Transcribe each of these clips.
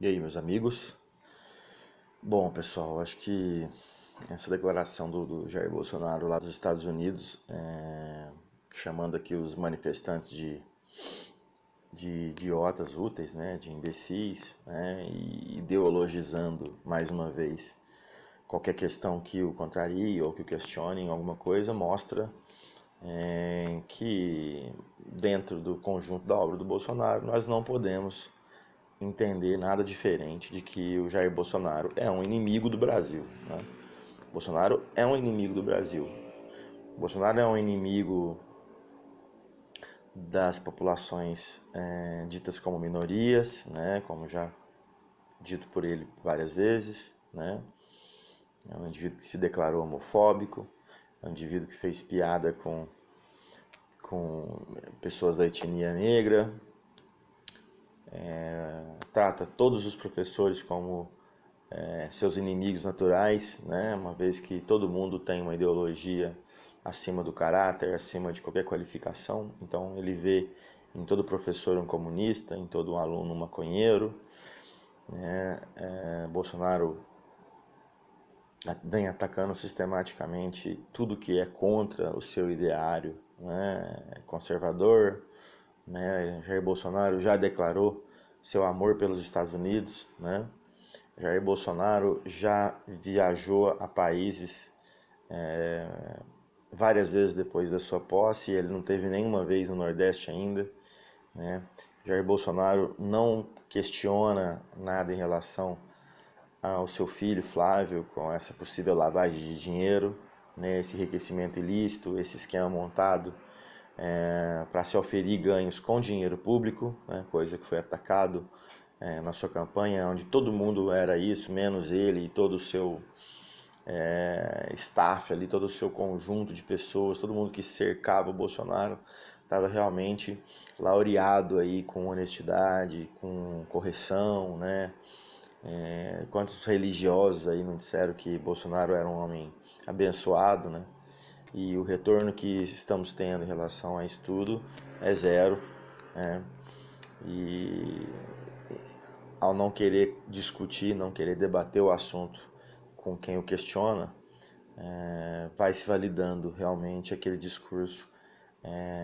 E aí, meus amigos? Bom, pessoal, acho que essa declaração do, do Jair Bolsonaro lá dos Estados Unidos, é, chamando aqui os manifestantes de, de idiotas úteis, né, de imbecis, né, e ideologizando mais uma vez qualquer questão que o contrarie ou que o questione alguma coisa, mostra é, que dentro do conjunto da obra do Bolsonaro nós não podemos entender nada diferente de que o Jair Bolsonaro é um inimigo do Brasil. Né? Bolsonaro é um inimigo do Brasil. Bolsonaro é um inimigo das populações é, ditas como minorias, né? como já dito por ele várias vezes. Né? É um indivíduo que se declarou homofóbico, é um indivíduo que fez piada com, com pessoas da etnia negra, é, trata todos os professores como é, seus inimigos naturais, né? uma vez que todo mundo tem uma ideologia acima do caráter, acima de qualquer qualificação. Então ele vê em todo professor um comunista, em todo aluno um maconheiro. Né? É, Bolsonaro vem atacando sistematicamente tudo que é contra o seu ideário né? É conservador. Né? Jair Bolsonaro já declarou seu amor pelos Estados Unidos, né? Jair Bolsonaro já viajou a países é, várias vezes depois da sua posse, ele não teve nenhuma vez no Nordeste ainda. Né? Jair Bolsonaro não questiona nada em relação ao seu filho Flávio com essa possível lavagem de dinheiro, né? esse enriquecimento ilícito, esse esquema montado é, para se oferir ganhos com dinheiro público, né, coisa que foi atacado é, na sua campanha, onde todo mundo era isso, menos ele e todo o seu é, staff ali, todo o seu conjunto de pessoas, todo mundo que cercava o Bolsonaro estava realmente laureado aí com honestidade, com correção, né? É, quantos religiosos aí não disseram que Bolsonaro era um homem abençoado, né? e o retorno que estamos tendo em relação a estudo é zero. Né? E ao não querer discutir, não querer debater o assunto com quem o questiona, é, vai se validando realmente aquele discurso é,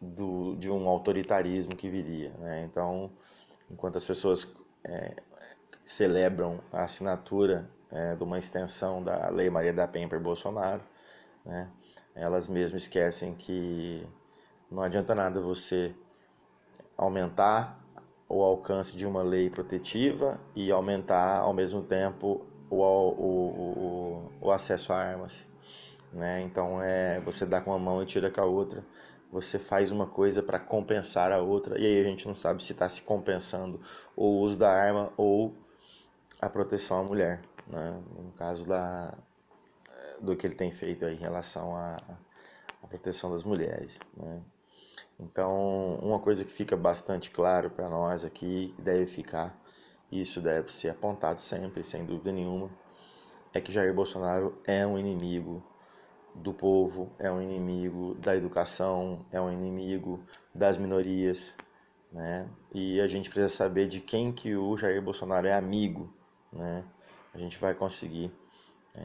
do, de um autoritarismo que viria. Né? Então, enquanto as pessoas é, celebram a assinatura é, de uma extensão da Lei Maria da Penha para Bolsonaro, né? Elas mesmas esquecem que não adianta nada você aumentar o alcance de uma lei protetiva e aumentar ao mesmo tempo o, o, o, o acesso a armas. Né? Então é você dá com uma mão e tira com a outra. Você faz uma coisa para compensar a outra e aí a gente não sabe se está se compensando ou o uso da arma ou a proteção à mulher, né? no caso da do que ele tem feito em relação à, à proteção das mulheres. Né? Então, uma coisa que fica bastante claro para nós aqui, deve ficar, isso deve ser apontado sempre, sem dúvida nenhuma, é que Jair Bolsonaro é um inimigo do povo, é um inimigo da educação, é um inimigo das minorias, né? E a gente precisa saber de quem que o Jair Bolsonaro é amigo, né? A gente vai conseguir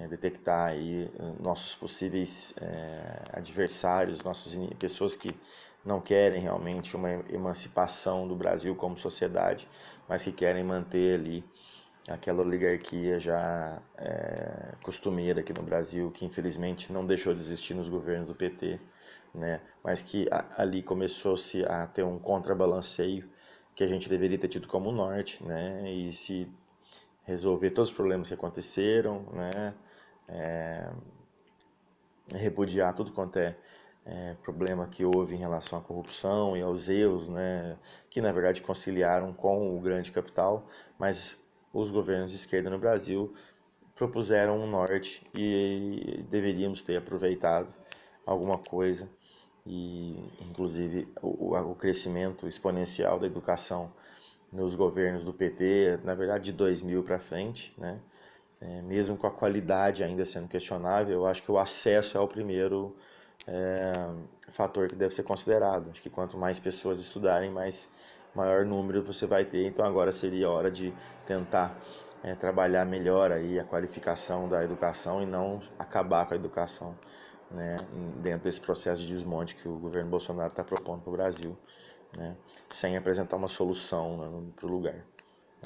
é, detectar aí eh, nossos possíveis é, adversários, nossas pessoas que não querem realmente uma emancipação do Brasil como sociedade, mas que querem manter ali aquela oligarquia já é, costumeira aqui no Brasil, que infelizmente não deixou de existir nos governos do PT, né? mas que a, ali começou-se a ter um contrabalanceio que a gente deveria ter tido como norte, né? e se resolver todos os problemas que aconteceram, né? É, repudiar tudo quanto é, é, problema que houve em relação à corrupção e aos erros, né? Que na verdade conciliaram com o grande capital, mas os governos de esquerda no Brasil propuseram um norte e deveríamos ter aproveitado alguma coisa e inclusive o, o crescimento exponencial da educação nos governos do PT, na verdade de 2000 para frente, né? É, mesmo com a qualidade ainda sendo questionável, eu acho que o acesso é o primeiro é, fator que deve ser considerado. Acho que quanto mais pessoas estudarem, mais maior número você vai ter. Então agora seria a hora de tentar é, trabalhar melhor aí a qualificação da educação e não acabar com a educação né, dentro desse processo de desmonte que o governo Bolsonaro está propondo para o Brasil né? sem apresentar uma solução né, para o lugar.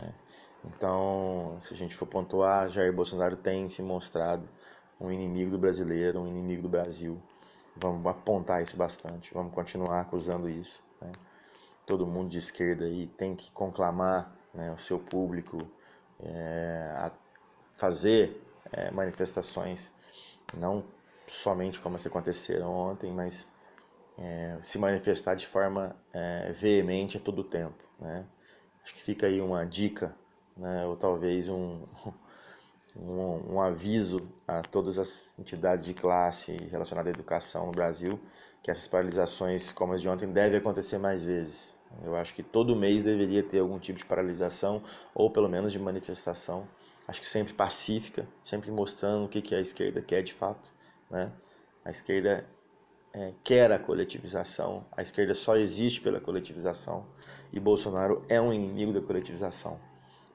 Né? Então, se a gente for pontuar, Jair Bolsonaro tem se mostrado um inimigo do brasileiro, um inimigo do Brasil. Vamos apontar isso bastante, vamos continuar acusando isso. Né? Todo mundo de esquerda aí tem que conclamar né, o seu público é, a fazer é, manifestações, não somente como as que aconteceram ontem, mas é, se manifestar de forma é, veemente a todo tempo. Né? Acho que fica aí uma dica, né? ou talvez um, um, um, aviso a todas as entidades de classe relacionadas à educação no Brasil que essas paralisações como as de ontem devem acontecer mais vezes. Eu acho que todo mês deveria ter algum tipo de paralisação ou pelo menos de manifestação. Acho que sempre pacífica, sempre mostrando o que, que a esquerda quer de fato. Né? A esquerda é, quer a coletivização, a esquerda só existe pela coletivização e Bolsonaro é um inimigo da coletivização.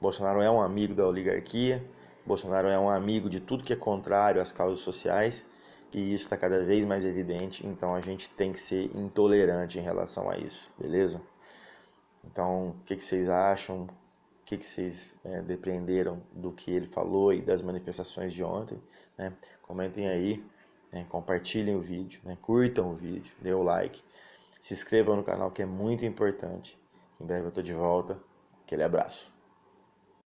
Bolsonaro é um amigo da oligarquia, Bolsonaro é um amigo de tudo que é contrário às causas sociais e isso está cada vez mais evidente, então a gente tem que ser intolerante em relação a isso, beleza? Então, o que, que, vocês acham? O que, que vocês é, depreenderam do que ele falou e das manifestações de ontem? Né? Comentem aí. Né? Compartilhem o vídeo, né? curtam o vídeo, dê o like, se inscrevam no canal que é muito importante. Em breve eu estou de volta. Aquele abraço.